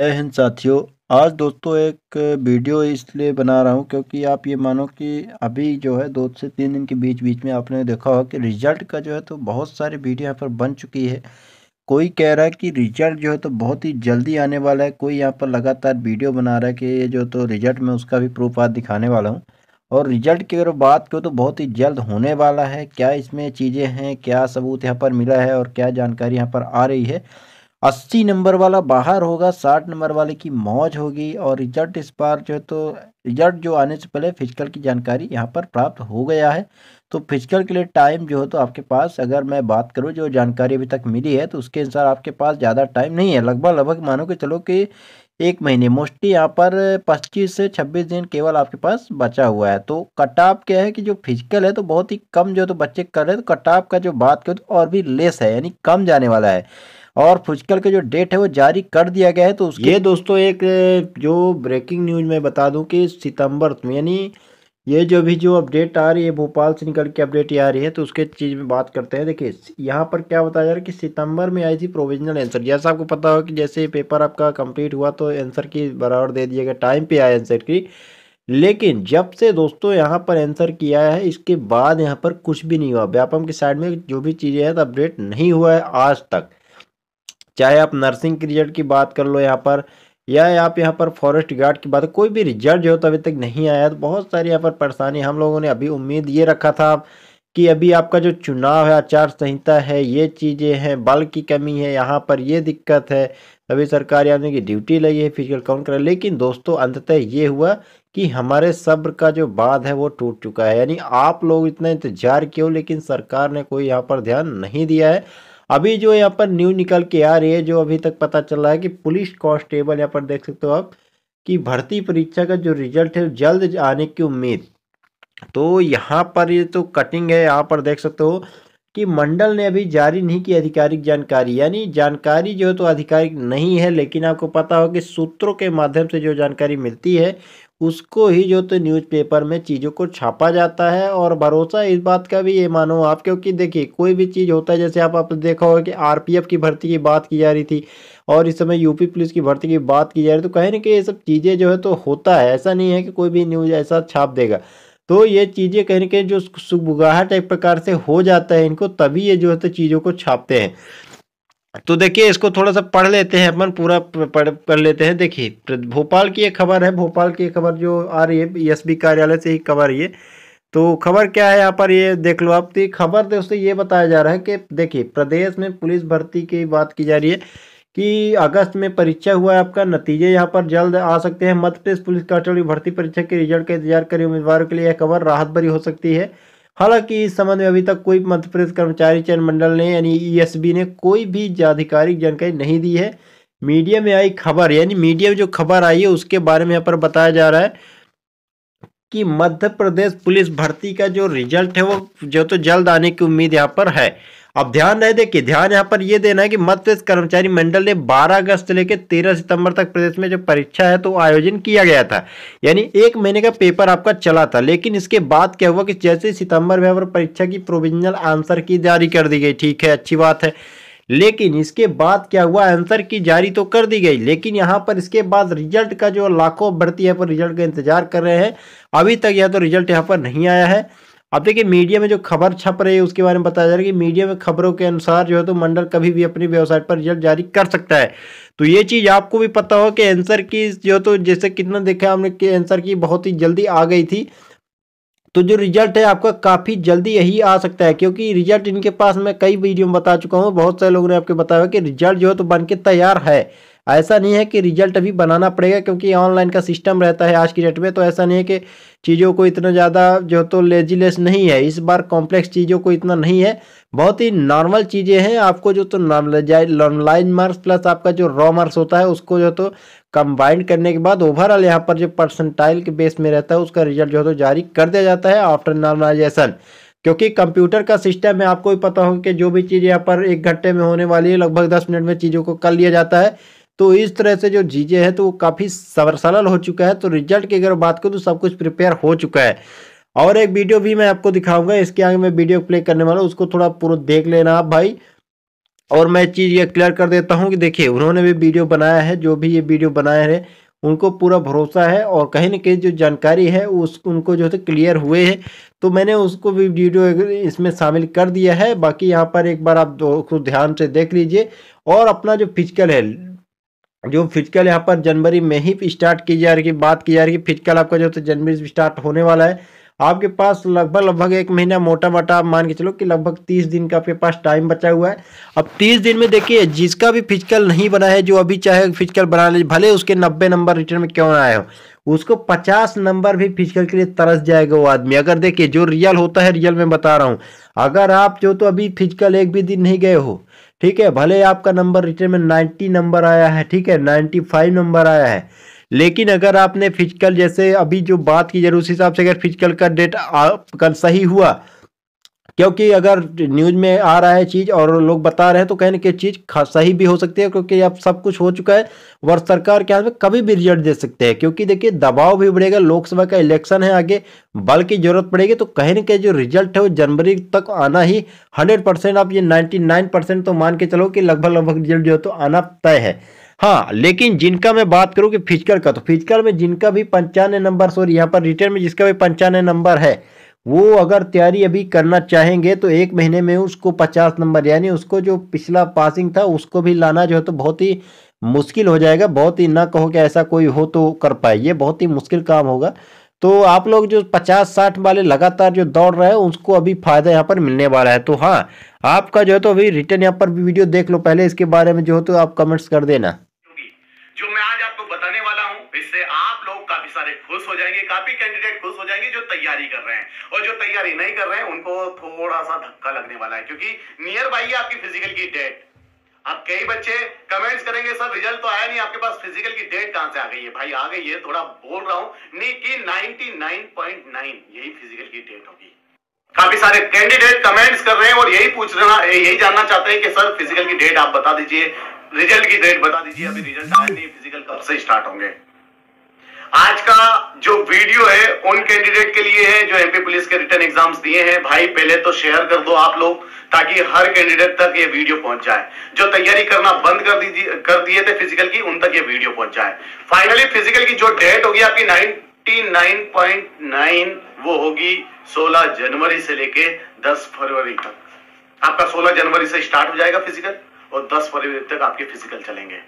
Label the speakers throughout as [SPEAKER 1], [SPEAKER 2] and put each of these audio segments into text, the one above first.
[SPEAKER 1] जय हिंद साथियों आज दोस्तों एक वीडियो इसलिए बना रहा हूँ क्योंकि आप ये मानो कि अभी जो है दो से तीन दिन के बीच बीच में आपने देखा होगा कि रिजल्ट का जो है तो बहुत सारी वीडियो यहाँ पर बन चुकी है कोई कह रहा है कि रिजल्ट जो है तो बहुत ही जल्दी आने वाला है कोई यहाँ पर लगातार वीडियो बना रहा है कि ये जो तो रिजल्ट में उसका भी प्रूफ आज दिखाने वाला हूँ और रिजल्ट की अगर बात करो तो बहुत ही जल्द होने वाला है क्या इसमें चीज़ें हैं क्या सबूत यहाँ पर मिला है और क्या जानकारी यहाँ पर आ रही है अस्सी नंबर वाला बाहर होगा साठ नंबर वाले की मौज होगी और रिजल्ट इस बार जो है तो रिजल्ट जो आने से पहले फिजिकल की जानकारी यहाँ पर प्राप्त हो गया है तो फिजिकल के लिए टाइम जो है तो आपके पास अगर मैं बात करूँ जो जानकारी अभी तक मिली है तो उसके अनुसार आपके पास ज़्यादा टाइम नहीं है लगभग लगभग मानो कि चलो कि एक महीने मोस्टली यहाँ पर पच्चीस से छब्बीस दिन केवल आपके पास बचा हुआ है तो कट ऑफ क्या है कि जो फिजिकल है तो बहुत ही कम जो है तो बच्चे कर रहे हैं तो कट ऑफ का जो बात करें तो और भी लेस है यानी कम जाने वाला है और फुजकल का जो डेट है वो जारी कर दिया गया है तो ये दोस्तों एक जो ब्रेकिंग न्यूज में बता दूं कि सितंबर तो यानी ये जो भी जो अपडेट आ रही है भोपाल से निकल के अपडेट आ रही है तो उसके चीज़ में बात करते हैं देखिए यहाँ पर क्या बताया जा रहा है कि सितंबर में आई थी प्रोविजनल आंसर जैसा आपको पता हो कि जैसे पेपर आपका कंप्लीट हुआ तो आंसर की बराबर दे दिया गया टाइम पे आया आंसर की लेकिन जब से दोस्तों यहाँ पर आंसर किया है इसके बाद यहाँ पर कुछ भी नहीं हुआ व्यापम की साइड में जो भी चीज़ें हैं तो अपडेट नहीं हुआ है आज तक चाहे आप नर्सिंग के रिजल्ट की बात कर लो यहाँ पर या आप यहाँ पर फॉरेस्ट गार्ड की बात कोई भी रिजल्ट जो तो अभी तक नहीं आया तो बहुत सारी यहाँ पर परेशानी हम लोगों ने अभी उम्मीद ये रखा था कि अभी आपका जो चुनाव है आचार संहिता है ये चीज़ें हैं बल की कमी है यहाँ पर ये दिक्कत है अभी सरकार यानी कि ड्यूटी लगी है फिजिकल काउंट कर लेकिन दोस्तों अंततः ये हुआ कि हमारे सब्र का जो बाध है वो टूट चुका है यानी आप लोग इतना इंतजार किए लेकिन सरकार ने कोई यहाँ पर ध्यान नहीं दिया है अभी जो यहाँ पर न्यू निकल के आ रही है जो अभी तक पता चल रहा है कि पुलिस कांस्टेबल यहाँ पर देख सकते हो आप कि भर्ती परीक्षा का जो रिजल्ट है जल्द आने की उम्मीद तो यहाँ पर ये तो कटिंग है यहाँ पर देख सकते हो कि मंडल ने अभी जारी नहीं की आधिकारिक जानकारी यानी जानकारी जो है तो आधिकारिक नहीं है लेकिन आपको पता हो कि सूत्रों के माध्यम से जो जानकारी मिलती है उसको ही जो तो न्यूज़पेपर में चीज़ों को छापा जाता है और भरोसा इस बात का भी ये मानो आप क्योंकि देखिए कोई भी चीज़ होता है जैसे आप आप देखा होगा कि आरपीएफ की भर्ती की बात की जा रही थी और इस समय यूपी पुलिस की भर्ती की बात की जा रही तो कहीं ना कहीं ये सब चीज़ें जो है तो होता है ऐसा नहीं है कि कोई भी न्यूज़ ऐसा छाप देगा तो ये चीज़ें कहीं ना कहीं जो सुगबुगाहट एक प्रकार से हो जाता है इनको तभी ये जो है तो चीज़ों को छापते हैं तो देखिए इसको थोड़ा सा पढ़ लेते हैं अपन पूरा पढ़ कर लेते हैं देखिए भोपाल की एक खबर है भोपाल की खबर जो आ रही है बी कार्यालय से ही खबर ये तो खबर क्या है यहाँ पर ये देख लो आप तो खबर दोस्तों ये बताया जा रहा है कि देखिए प्रदेश में पुलिस भर्ती की बात की जा रही है कि अगस्त में परीक्षा हुआ है आपका नतीजे यहाँ पर जल्द आ सकते हैं मध्य प्रदेश पुलिस कांस्टेबल भर्ती परीक्षा के रिजल्ट का इंतजार करें उम्मीदवारों के लिए यह खबर राहत भरी हो सकती है हालांकि इस संबंध में अभी तक कोई मध्य प्रदेश कर्मचारी चयन मंडल ने यानी ईएसबी e ने कोई भी आधिकारिक जानकारी नहीं दी है मीडिया में आई खबर यानी मीडिया में जो खबर आई है उसके बारे में यहाँ पर बताया जा रहा है कि मध्य प्रदेश पुलिस भर्ती का जो रिजल्ट है वो जो तो जल्द आने की उम्मीद यहाँ पर है अब ध्यान रहे देखिए ध्यान यहाँ पर यह देना है कि मध्य कर्मचारी मंडल ने 12 अगस्त से लेकर 13 सितंबर तक प्रदेश में जो परीक्षा है तो आयोजन किया गया था यानी एक महीने का पेपर आपका चला था लेकिन इसके बाद क्या हुआ कि जैसे सितंबर में हमारे परीक्षा की प्रोविजनल आंसर की जारी कर दी गई ठीक है अच्छी बात है लेकिन इसके बाद क्या हुआ आंसर की जारी तो कर दी गई लेकिन यहाँ पर इसके बाद रिजल्ट का जो लाखों भर्ती यहाँ पर रिजल्ट का इंतजार कर रहे हैं अभी तक यह तो रिजल्ट यहाँ पर नहीं आया है अब देखिए मीडिया में जो खबर छप रही है उसके बारे में बताया जा रहा है कि मीडिया में खबरों के अनुसार जो है तो मंडल कभी भी अपनी वेबसाइट पर रिजल्ट जारी कर सकता है तो ये चीज़ आपको भी पता हो कि एंसर की जो तो जैसे कितना देखा हमने कि एंसर की बहुत ही जल्दी आ गई थी तो जो रिजल्ट है आपका काफ़ी जल्दी यही आ सकता है क्योंकि रिजल्ट इनके पास मैं कई वीडियो में बता चुका हूँ बहुत सारे लोगों ने आपके बताया कि रिजल्ट जो है तो बन के तैयार है ऐसा नहीं है कि रिजल्ट अभी बनाना पड़ेगा क्योंकि ऑनलाइन का सिस्टम रहता है आज की डेट में तो ऐसा नहीं है कि चीज़ों को इतना ज़्यादा जो तो लेजीलेस नहीं है इस बार कॉम्प्लेक्स चीज़ों को इतना नहीं है बहुत ही नॉर्मल चीज़ें हैं आपको जो तो नॉर्मलाइन मार्क्स प्लस आपका जो रॉ मार्क्स होता है उसको जो तो कंबाइंड करने के बाद ओवरऑल यहाँ पर जो परसेंटाइल के बेस में रहता है उसका रिजल्ट जो है तो जारी कर दिया जाता है आफ्टर नॉर्मलाइजेशन क्योंकि कंप्यूटर का सिस्टम है आपको भी पता होगा कि जो भी चीज़ यहाँ पर एक घंटे में होने वाली है लगभग दस मिनट में चीज़ों को कर लिया जाता है तो इस तरह से जो जीजे हैं तो वो काफ़ी सरल हो चुका है तो रिजल्ट की अगर बात करूँ तो सब कुछ प्रिपेयर हो चुका है और एक वीडियो भी मैं आपको दिखाऊंगा इसके आगे मैं वीडियो प्ले करने वाला हूँ उसको थोड़ा पूरा देख लेना आप भाई और मैं चीज़ ये क्लियर कर देता हूँ कि देखिए उन्होंने भी वीडियो बनाया है जो भी ये वीडियो बनाए हैं उनको पूरा भरोसा है और कहीं ना कहीं जो जानकारी है उस उनको जो है क्लियर तो हुए हैं तो मैंने उसको भी वीडियो इसमें शामिल कर दिया है बाकी यहाँ पर एक बार आप उसको ध्यान से देख लीजिए और अपना जो फिजिकल है जो फिजिकल यहाँ पर जनवरी में ही स्टार्ट की जा रही है बात की जा रही है फिजिकल आपका जो है तो जनवरी से स्टार्ट होने वाला है आपके पास लगभग लगभग एक महीना मोटा मोटा आप मान के चलो कि लगभग तीस दिन का आपके पास टाइम बचा हुआ है अब तीस दिन में देखिए जिसका भी फिजिकल नहीं बना है जो अभी चाहे फिजिकल बना ले भले उसके नब्बे नंबर रिटर्न में क्यों आए हो उसको पचास नंबर भी फिजिकल के लिए तरस जाएगा वो आदमी अगर देखिए जो रियल होता है रियल में बता रहा हूँ अगर आप जो तो अभी फिजिकल एक भी दिन नहीं गए हो ठीक है भले आपका नंबर रिटर्न में नाइन्टी नंबर आया है ठीक है नाइन्टी फाइव नंबर आया है लेकिन अगर आपने फिजिकल जैसे अभी जो बात की जरूर उस हिसाब से अगर फिजिकल का डेट आपका सही हुआ क्योंकि अगर न्यूज़ में आ रहा है चीज़ और लोग बता रहे हैं तो कहने की चीज़ सही भी हो सकती है क्योंकि अब सब कुछ हो चुका है वर्ष सरकार के हाथ में कभी भी रिजल्ट दे सकते हैं क्योंकि देखिए दबाव भी बढ़ेगा लोकसभा का इलेक्शन है आगे बल की जरूरत पड़ेगी तो कहीं ना कहीं जो रिजल्ट है वो जनवरी तक आना ही हंड्रेड परसेंट आप ये नाइन्टी नाइन परसेंट तो मान के चलो कि लगभग लगभग रिजल्ट जो है तो आना तय है हाँ लेकिन जिनका मैं बात करूँ कि फिजिकल का तो फिजिकल में जिनका भी पंचानवे नंबर सॉरी यहाँ पर रिटर्न में जिसका भी पंचानवे नंबर है वो अगर तैयारी अभी करना चाहेंगे तो एक महीने में उसको पचास नंबर यानी उसको जो पिछला पासिंग था उसको भी लाना जो है तो बहुत ही मुश्किल हो जाएगा बहुत ही ना कहो कि ऐसा कोई हो तो कर पाए ये बहुत ही मुश्किल काम होगा तो आप लोग जो पचास साठ वाले लगातार जो दौड़ रहे हैं उसको अभी फ़ायदा यहाँ पर मिलने वाला है तो हाँ आपका जो है तो अभी रिटर्न यहाँ पर भी वीडियो देख लो पहले इसके बारे में जो है तो आप कमेंट्स कर देना
[SPEAKER 2] काफी कैंडिडेट खुश हो जाएंगे जो तैयारी कर रहे हैं और जो तैयारी नहीं कर रहे हैं उनको थोड़ा सा धक्का लगने वाला है क्योंकि नियर बाई है आपकी फिजिकल की डेट अब कई बच्चे कमेंट्स करेंगे सर रिजल्ट तो आया नहीं आपके पास फिजिकल की डेट कहां से आ गई है भाई आ गई है थोड़ा बोल रहा हूं नीट की 99.9 यही फिजिकल की डेट होगी काफी सारे कैंडिडेट कमेंट्स कर रहे हैं और यही पूछ रहा यही जानना चाहते हैं कि सर फिजिकल की डेट आप बता दीजिए रिजल्ट की डेट बता दीजिए अभी रिजल्ट आया नहीं फिजिकल कब से स्टार्ट होंगे आज का जो वीडियो है उन कैंडिडेट के लिए है जो एमपी पुलिस के रिटर्न एग्जाम्स दिए हैं भाई पहले तो शेयर कर दो आप लोग ताकि हर कैंडिडेट तक ये वीडियो पहुंच जाए जो तैयारी करना बंद कर दीजिए कर दिए थे फिजिकल की उन तक ये वीडियो पहुंच जाए फाइनली फिजिकल की जो डेट होगी आपकी नाइनटी वो होगी सोलह जनवरी से लेके दस फरवरी तक आपका सोलह जनवरी से स्टार्ट हो जाएगा फिजिकल और दस फरवरी तक आपके फिजिकल चलेंगे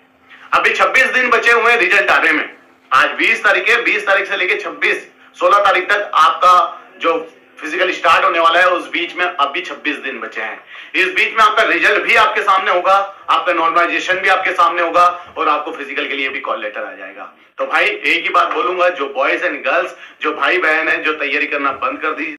[SPEAKER 2] अभी 26 दिन बचे हुए हैं रिजल्ट आने में आज 20 तारीख है 20 तारीख से लेके 26 16 तारीख तक आपका जो फिजिकल स्टार्ट होने वाला है उस बीच में अभी 26 दिन बचे हैं इस बीच में आपका रिजल्ट भी आपके सामने होगा आपका नॉर्मलाइजेशन भी आपके सामने होगा और आपको फिजिकल के लिए भी कॉल लेटर आ जाएगा तो भाई एक ही बात बोलूंगा जो बॉयज एंड गर्ल्स जो भाई बहन है जो तैयारी करना बंद कर दीजिए